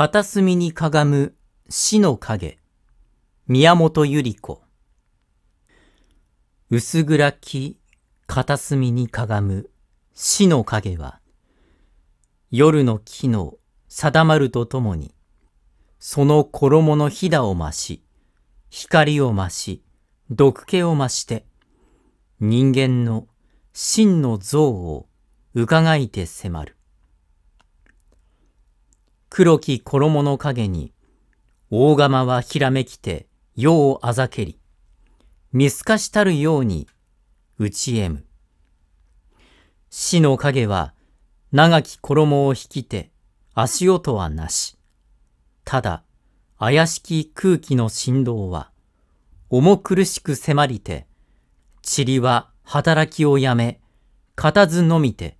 片隅にかがむ死の影。宮本百合子。薄暗き片隅にかがむ死の影は、夜の木の定まるとともに、その衣のひだを増し、光を増し、毒気を増して、人間の真の像を伺いて迫る。黒き衣の影に、大釜はひらめきて、世をあざけり、見透かしたるように、打ちえむ。死の影は、長き衣を引きて、足音はなし。ただ、怪しき空気の振動は、重苦しく迫りて、塵は働きをやめ、固ずのみて、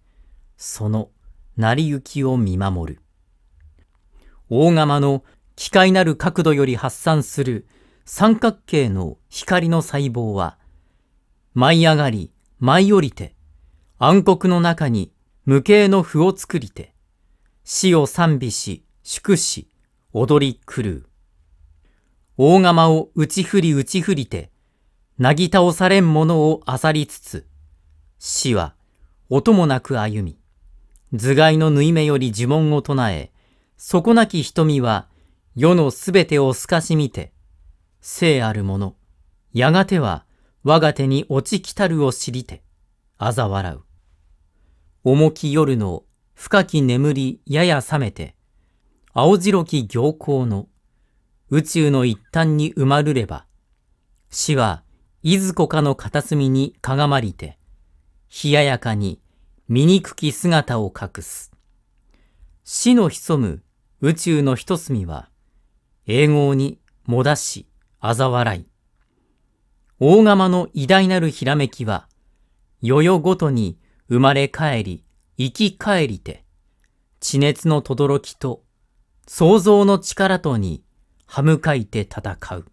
その成り行きを見守る。大釜の機械なる角度より発散する三角形の光の細胞は、舞い上がり、舞い降りて、暗黒の中に無形の符を作りて、死を賛美し、祝し、踊り狂う。大釜を打ち振り打ち振りて、なぎ倒されん者をあさりつつ、死は音もなく歩み、頭蓋の縫い目より呪文を唱え、底なき瞳は世のすべてを透かし見て、聖ある者、やがては我が手に落ち来たるを知りて、あざ笑う。重き夜の深き眠りやや覚めて、青白き行幸の宇宙の一端に埋まるれば、死はいずこかの片隅にかがまりて、冷ややかに醜き姿を隠す。死の潜む宇宙の一隅は、英語にもだし、あざ笑い。大釜の偉大なるひらめきは、世々ごとに生まれ帰り、生き帰りて、地熱の轟きと、創造の力とに、歯向かいて戦う。